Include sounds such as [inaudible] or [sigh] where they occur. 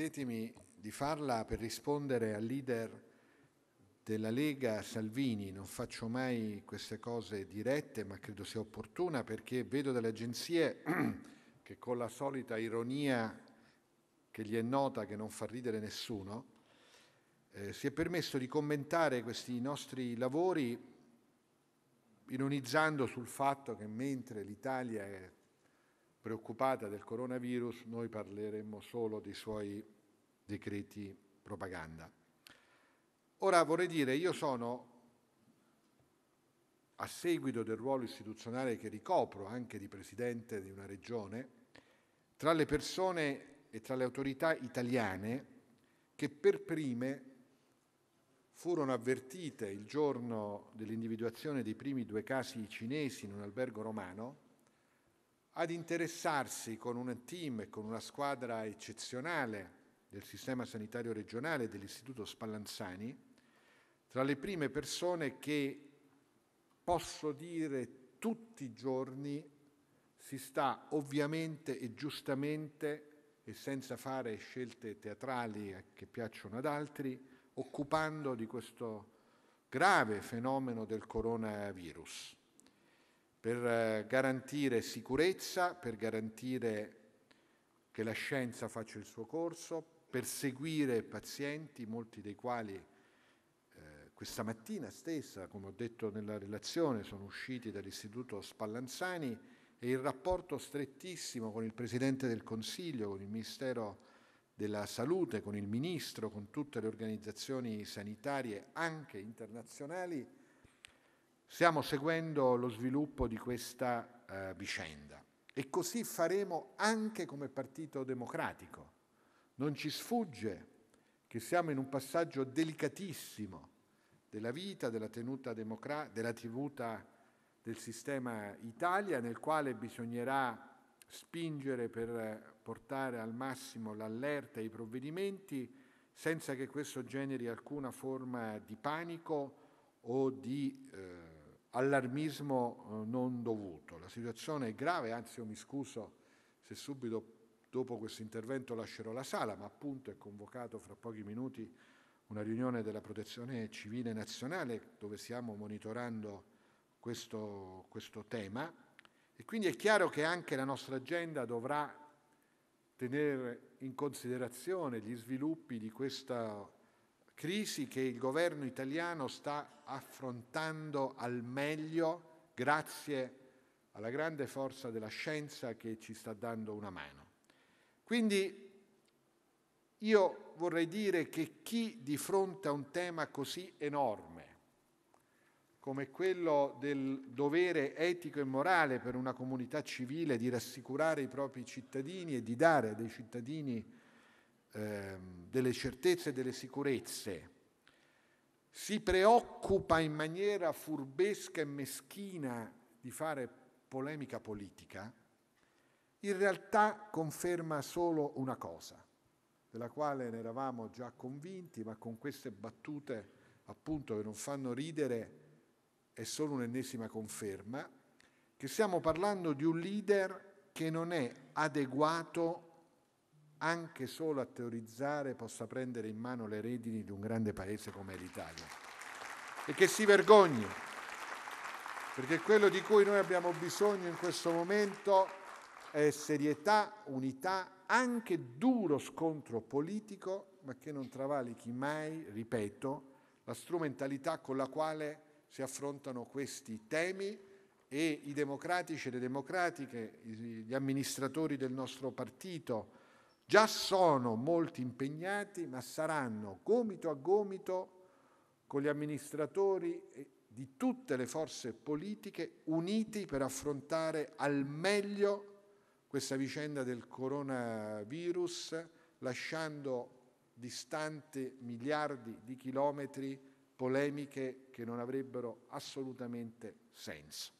Permettetemi di farla per rispondere al leader della Lega Salvini. Non faccio mai queste cose dirette, ma credo sia opportuna perché vedo delle agenzie [clears throat] che con la solita ironia che gli è nota, che non fa ridere nessuno, eh, si è permesso di commentare questi nostri lavori ironizzando sul fatto che mentre l'Italia è preoccupata del coronavirus, noi parleremmo solo dei suoi decreti propaganda. Ora vorrei dire, io sono, a seguito del ruolo istituzionale che ricopro anche di presidente di una regione, tra le persone e tra le autorità italiane che per prime furono avvertite il giorno dell'individuazione dei primi due casi cinesi in un albergo romano ad interessarsi con un team e con una squadra eccezionale del sistema sanitario regionale dell'Istituto Spallanzani, tra le prime persone che posso dire tutti i giorni si sta ovviamente e giustamente e senza fare scelte teatrali eh, che piacciono ad altri, occupando di questo grave fenomeno del coronavirus per eh, garantire sicurezza, per garantire che la scienza faccia il suo corso, per seguire pazienti, molti dei quali eh, questa mattina stessa, come ho detto nella relazione, sono usciti dall'Istituto Spallanzani e il rapporto strettissimo con il Presidente del Consiglio, con il Ministero della Salute, con il Ministro, con tutte le organizzazioni sanitarie, anche internazionali, Stiamo seguendo lo sviluppo di questa eh, vicenda e così faremo anche come Partito Democratico. Non ci sfugge che siamo in un passaggio delicatissimo della vita, della tenuta, democra- della tenuta del sistema Italia, nel quale bisognerà spingere per portare al massimo l'allerta e i provvedimenti senza che questo generi alcuna forma di panico o di... Eh, allarmismo eh, non dovuto. La situazione è grave, anzi io mi scuso se subito dopo questo intervento lascerò la sala, ma appunto è convocato fra pochi minuti una riunione della Protezione Civile Nazionale dove stiamo monitorando questo, questo tema e quindi è chiaro che anche la nostra agenda dovrà tenere in considerazione gli sviluppi di questa crisi che il governo italiano sta affrontando al meglio grazie alla grande forza della scienza che ci sta dando una mano. Quindi io vorrei dire che chi di fronte a un tema così enorme come quello del dovere etico e morale per una comunità civile di rassicurare i propri cittadini e di dare a dei cittadini Ehm, delle certezze e delle sicurezze, si preoccupa in maniera furbesca e meschina di fare polemica politica, in realtà conferma solo una cosa, della quale ne eravamo già convinti, ma con queste battute appunto che non fanno ridere è solo un'ennesima conferma, che stiamo parlando di un leader che non è adeguato anche solo a teorizzare, possa prendere in mano le redini di un grande paese come l'Italia. E che si vergogni, perché quello di cui noi abbiamo bisogno in questo momento è serietà, unità, anche duro scontro politico, ma che non travalichi mai, ripeto, la strumentalità con la quale si affrontano questi temi e i democratici e le democratiche, gli amministratori del nostro partito, Già sono molti impegnati, ma saranno gomito a gomito con gli amministratori di tutte le forze politiche uniti per affrontare al meglio questa vicenda del coronavirus, lasciando distanti miliardi di chilometri polemiche che non avrebbero assolutamente senso.